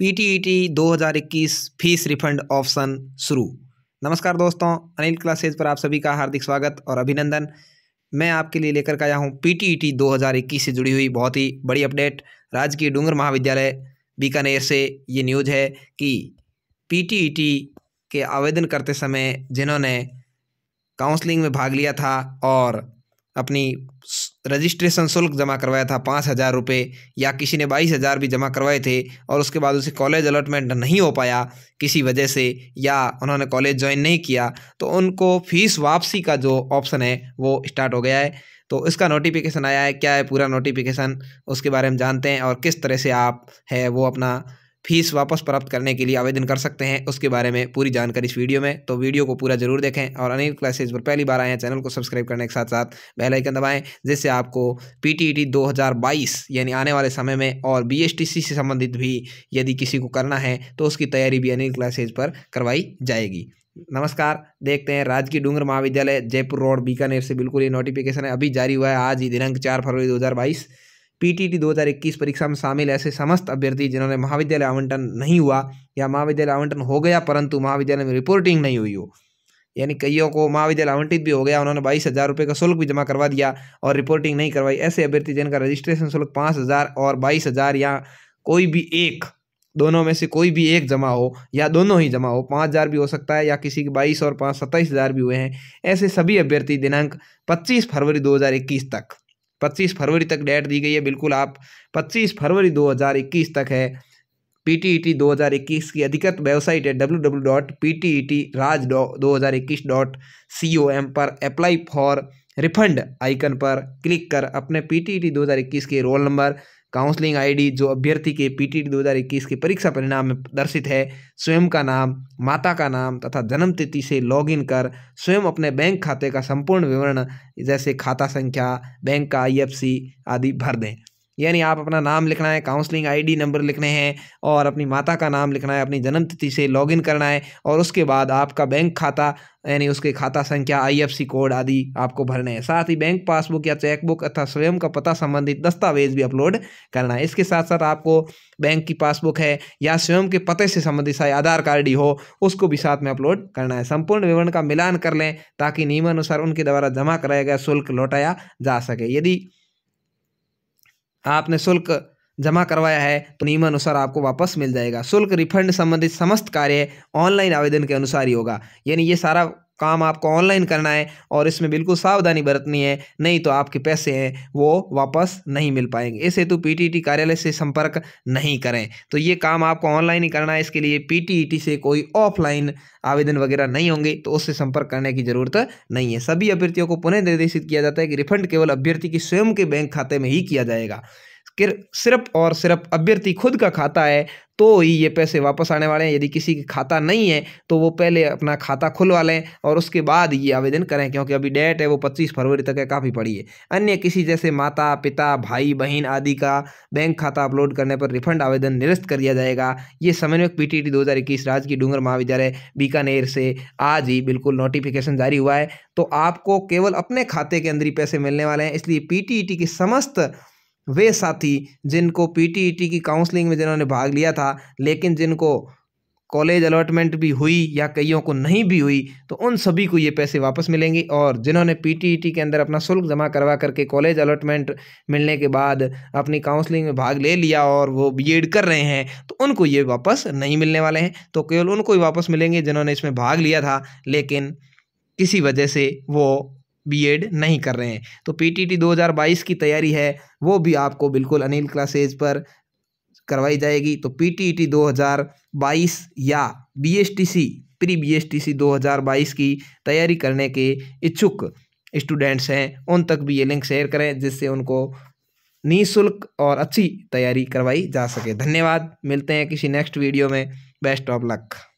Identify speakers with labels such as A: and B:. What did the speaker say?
A: PTET e 2021 fees refund option शुरू नमस्कार दोस्तों अनिल क्लासेज पर आप सभी का हार्दिक स्वागत और अभिनंदन मैं आपके लिए लेकर के आया हूँ पीटीईटी 2021 से जुड़ी हुई बहुत ही बड़ी अपडेट राजकीय डूंगर महाविद्यालय बीकानेर से ये न्यूज़ है कि पीटीईटी e के आवेदन करते समय जिन्होंने काउंसलिंग में भाग लिया था और अपनी रजिस्ट्रेशन शुल्क जमा करवाया था पाँच हज़ार रुपये या किसी ने बाईस हज़ार भी जमा करवाए थे और उसके बाद उसे कॉलेज अलॉटमेंट नहीं हो पाया किसी वजह से या उन्होंने कॉलेज ज्वाइन नहीं किया तो उनको फीस वापसी का जो ऑप्शन है वो स्टार्ट हो गया है तो इसका नोटिफिकेशन आया है क्या है पूरा नोटिफिकेशन उसके बारे में जानते हैं और किस तरह से आप है वो अपना फीस वापस प्राप्त करने के लिए आवेदन कर सकते हैं उसके बारे में पूरी जानकारी इस वीडियो में तो वीडियो को पूरा जरूर देखें और अनेक क्लासेज पर पहली बार आए हैं चैनल को सब्सक्राइब करने के साथ साथ बेल आइकन दबाएं जिससे आपको पी हज़ार बाईस यानी आने वाले समय में और सी से संबंधित भी यदि किसी को करना है तो उसकी तैयारी भी अनिल क्लासेज पर करवाई जाएगी नमस्कार देखते हैं राजकीय डूंगर महाविद्यालय जयपुर रोड बीकानेर से बिल्कुल ये नोटिफिकेशन है अभी जारी हुआ है आज ही दिनांक चार फरवरी दो हज़ार बाईस पीटीटी 2021 परीक्षा में शामिल ऐसे समस्त अभ्यर्थी जिन्होंने महाविद्यालय आवंटन नहीं हुआ या महाविद्यालय आवंटन हो गया परंतु महाविद्यालय में रिपोर्टिंग नहीं हुई हो यानी कईयों को महाविद्यालय आवंटित भी हो गया उन्होंने बाईस हज़ार रुपये का शुल्क भी जमा करवा दिया और रिपोर्टिंग नहीं करवाई ऐसे अभ्यर्थी जिनका रजिस्ट्रेशन शुल्क पाँच हज़ार और बाईस हज़ार या कोई भी एक दोनों में से कोई भी एक जमा हो या दोनों ही जमा हो पाँच हज़ार भी हो सकता है या किसी के बाईस और पाँच सत्ताईस हज़ार भी हुए हैं ऐसे सभी अभ्यर्थी दिनांक पच्चीस फरवरी दो हज़ार इक्कीस तक पच्चीस फरवरी तक डेट दी गई है बिल्कुल आप पच्चीस फरवरी दो हज़ार इक्कीस तक है पी टी टी ई दो हज़ार इक्कीस की अधिकृत वेबसाइट है W W dot P T E T Raj दो हज़ार इक्कीस डॉट सी ओ एम पर अप्लाई फॉर रिफंड आइकन पर क्लिक कर अपने पी टी टी ई दो हज़ार इक्कीस के रोल नंबर काउंसलिंग आईडी जो अभ्यर्थी के पीटीटी 2021 के परीक्षा परिणाम में प्रदर्शित है स्वयं का नाम माता का नाम तथा जन्म तिथि से लॉगिन कर स्वयं अपने बैंक खाते का संपूर्ण विवरण जैसे खाता संख्या बैंक का आईएफसी आदि भर दें यानी आप अपना नाम लिखना है काउंसलिंग आईडी नंबर लिखने हैं और अपनी माता का नाम लिखना है अपनी जन्म तिथि से लॉगिन करना है और उसके बाद आपका बैंक खाता यानी उसके खाता संख्या आईएफसी कोड आदि आपको भरने हैं साथ ही बैंक पासबुक या चेकबुक अथवा स्वयं का पता संबंधित दस्तावेज भी अपलोड करना है इसके साथ साथ आपको बैंक की पासबुक है या स्वयं के पते से संबंधित शायद आधार कार्ड ही हो उसको भी साथ में अपलोड करना है संपूर्ण विवरण का मिलान कर लें ताकि नियमानुसार उनके द्वारा जमा कराया गया शुल्क लौटाया जा सके यदि आपने शुल्क जमा करवाया है तो नियमानुसार आपको वापस मिल जाएगा शुल्क रिफंड संबंधित समस्त कार्य ऑनलाइन आवेदन के अनुसार ही होगा यानी ये सारा काम आपको ऑनलाइन करना है और इसमें बिल्कुल सावधानी बरतनी है नहीं तो आपके पैसे हैं वो वापस नहीं मिल पाएंगे इस हेतु टी कार्यालय से संपर्क नहीं करें तो ये काम आपको ऑनलाइन ही करना है इसके लिए पीटीईटी से कोई ऑफलाइन आवेदन वगैरह नहीं होंगे तो उससे संपर्क करने की जरूरत नहीं है सभी अभ्यर्थियों को पुनः निर्देशित किया जाता है कि रिफंड केवल अभ्यर्थी के स्वयं के बैंक खाते में ही किया जाएगा सिर्फ और सिर्फ अभ्यर्थी खुद का खाता है तो ही ये पैसे वापस आने वाले हैं यदि किसी की खाता नहीं है तो वो पहले अपना खाता खुलवा लें और उसके बाद ये आवेदन करें क्योंकि अभी डेट है वो 25 फरवरी तक है काफ़ी पड़ी है अन्य किसी जैसे माता पिता भाई बहन आदि का बैंक खाता अपलोड करने पर रिफंड आवेदन निरस्त कर दिया जाएगा ये समन्वयक पी टी राज्य की डूंगर महाविद्यालय बीकानेर से आज ही बिल्कुल नोटिफिकेशन जारी हुआ है तो आपको केवल अपने खाते के अंदर ही पैसे मिलने वाले हैं इसलिए पी की समस्त वे साथी जिनको पीटीईटी e की काउंसलिंग में जिन्होंने भाग लिया था लेकिन जिनको कॉलेज अलॉटमेंट भी हुई या कईयों को नहीं भी हुई तो उन सभी को ये पैसे वापस मिलेंगे और जिन्होंने पीटीईटी e के अंदर अपना शुल्क जमा करवा करके कॉलेज अलॉटमेंट मिलने के बाद अपनी काउंसलिंग में भाग ले लिया और वो बीएड कर रहे हैं तो उनको ये वापस नहीं मिलने वाले हैं तो केवल उनको ही वापस मिलेंगे जिन्होंने इसमें भाग लिया था लेकिन किसी वजह से वो बीएड नहीं कर रहे हैं तो पीटीटी 2022 की तैयारी है वो भी आपको बिल्कुल अनिल क्लासेज पर करवाई जाएगी तो पीटीटी 2022 या बीएसटीसी प्री बीएसटीसी 2022 की तैयारी करने के इच्छुक स्टूडेंट्स हैं उन तक भी ये लिंक शेयर करें जिससे उनको निःशुल्क और अच्छी तैयारी करवाई जा सके धन्यवाद मिलते हैं किसी नेक्स्ट वीडियो में बेस्ट ऑफ लक